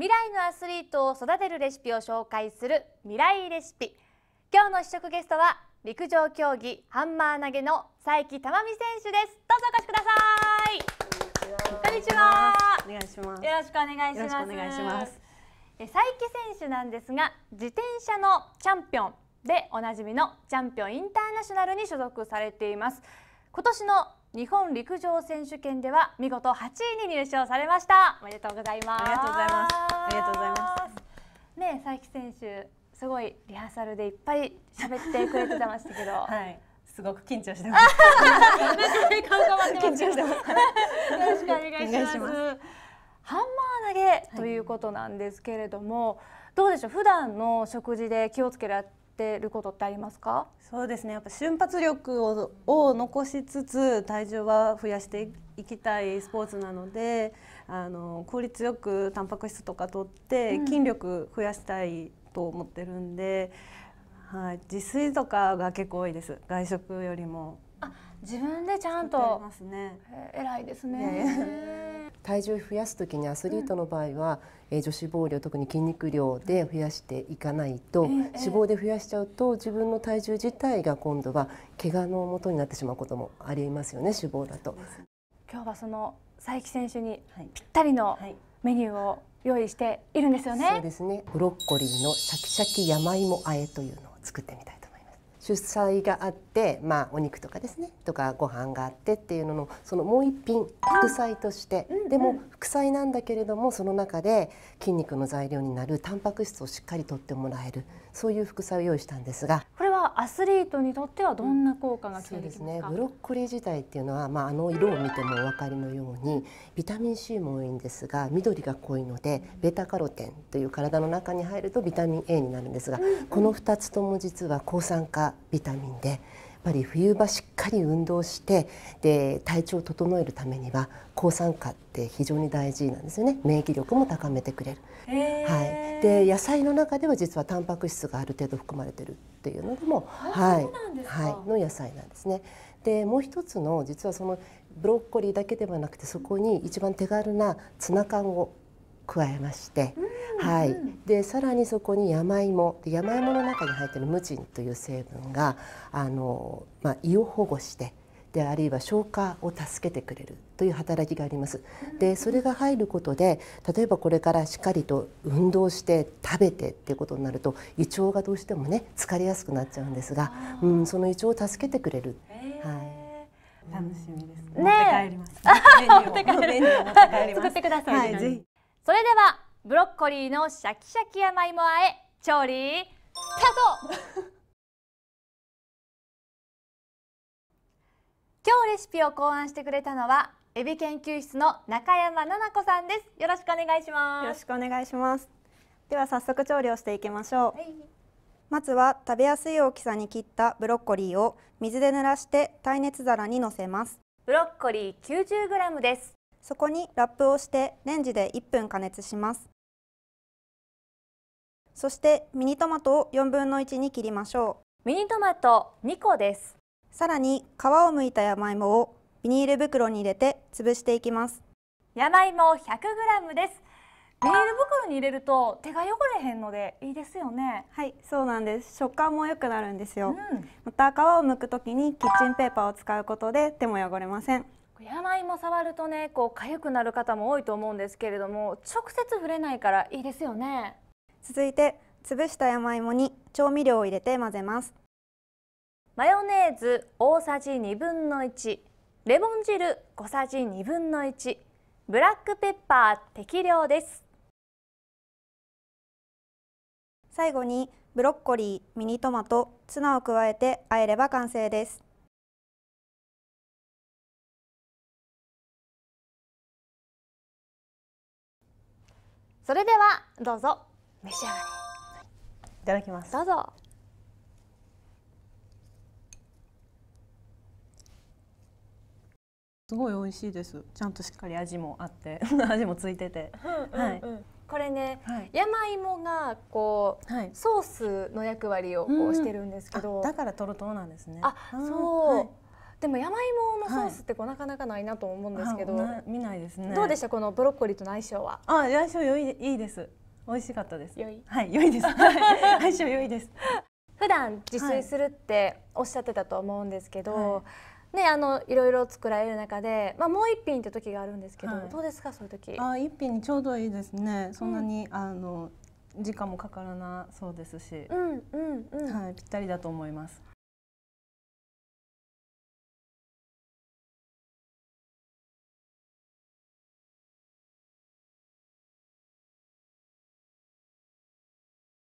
未来のアスリートを育てるレシピを紹介する未来レシピ今日の試食ゲストは陸上競技ハンマー投げの佐伯珠美選手ですどうぞお越しくださいこんにちはお願いしますよろしくお願いしますよろしくお願いします佐伯選手なんですが自転車のチャンピオンでおなじみのチャンピオンインターナショナルに所属されています今年の日本陸上選手権では見事8位に入賞されましたおめでとうございますありがとうございますありがとうございますね佐伯選手すごいリハーサルでいっぱい喋ってくれてましたけど はいすごく緊張してます 緊張してますよろしくお願いしますハンマー投げということなんですけれども、はい、どうでしょう普段の食事で気をつけらてることってありますかそうですねやっぱ瞬発力をを残しつつ体重は増やしていきたいスポーツなのであの効率よくタンパク質とかとって筋力増やしたいと思ってるんで、うん、はい、自炊とかが結構多いです外食よりも。自分でちゃんとますね、えー、いですね。ね体重増やす時にアスリートの場合は、うん、え女子肪量特に筋肉量で増やしていかないと、えー、脂肪で増やしちゃうと自分の体重自体が今度は怪我の元になってしまうこともありますよね脂肪だと。今日はその佐伯選手にぴったりのメニューを用意しているんですよね。はいはい、そうですね。ブロッコリーのシャキシャキ山芋和えというのを作ってみたい。主菜があって、まあ、お肉とかですねとかご飯があってっていうののそのもう一品副菜として、うんうん、でも副菜なんだけれどもその中で筋肉の材料になるタンパク質をしっかりとってもらえるそういう副菜を用意したんですがこれはアスリートにとってはどんな効果がきますか、うん、ですねブロッコリー自体っていうのは、まあ、あの色を見てもお分かりのようにビタミン C も多いんですが緑が濃いのでベタカロテンという体の中に入るとビタミン A になるんですが、うん、この2つとも実は抗酸化ビタミンでやっぱり冬場しっかり運動してで体調を整えるためには抗酸化って非常に大事なんですよね免疫力も高めてくれる。はいで野菜の中では実はタンパク質がある程度含まれてるっていうのでも、はいはい、の野菜なんですね。でもう一つの実はそのブロッコリーだけではなくてそこに一番手軽なツナ缶を加えまして、はい、でさらにそこに山芋で山芋の中に入ってるムチンという成分があの、まあ、胃を保護してであるいは消化を助けてくれるという働きがあります。でそれが入ることで例えばこれからしっかりと運動して食べてっていうことになると胃腸がどうしてもね疲れやすくなっちゃうんですが、うん、その胃腸を助けてくれる。はい楽しみです。ね、持帰ります。作ってください。それではブロッコリーのシャキシャキ甘いもあえ調理スタート。レシピを考案してくれたのはエビ研究室の中山奈々子さんですよろしくお願いしますよろしくお願いしますでは早速調理をしていきましょう、はい、まずは食べやすい大きさに切ったブロッコリーを水で濡らして耐熱皿にのせますブロッコリー 90g ですそこにラップをしてレンジで1分加熱しますそしてミニトマトを4分の1に切りましょうミニトマト2個ですさらに皮を剥いた山芋をビニール袋に入れて潰していきます山芋 100g ですビニール袋に入れると手が汚れへんのでいいですよねはいそうなんです食感も良くなるんですよ、うん、また皮を剥くときにキッチンペーパーを使うことで手も汚れません山芋触るとねこう痒くなる方も多いと思うんですけれども直接触れないからいいですよね続いて潰した山芋に調味料を入れて混ぜますマヨネーズ大さじ1分の1レモン汁小さじ1分の1ブラックペッパー適量です最後にブロッコリー、ミニトマト、ツナを加えて和えれば完成ですそれではどうぞ召し上がれいただきますどうぞすごい美味しいですちゃんとしっかり味もあって 味もついてて、はいこれね、はい、山芋がこう、はい、ソースの役割をこうしてるんですけど、だからとろとろなんですねあ、そう、はい、でも山芋のソースってこう、なかなかないなと思うんですけど、見ないですねどうでしたこのブロッコリーとの相性はあ相性良いいいです美味しかったです良いはい良いです 相性良いです普段自炊するっておっしゃってたと思うんですけど、ね、あのいろいろ作られる中で、まあ、もう一品って時があるんですけど、はい、どうですかそういう時あ一品にちょうどいいですねそんなに、うん、あの時間もかからなそうですし、うんうんうん、はい、ぴったりだと思います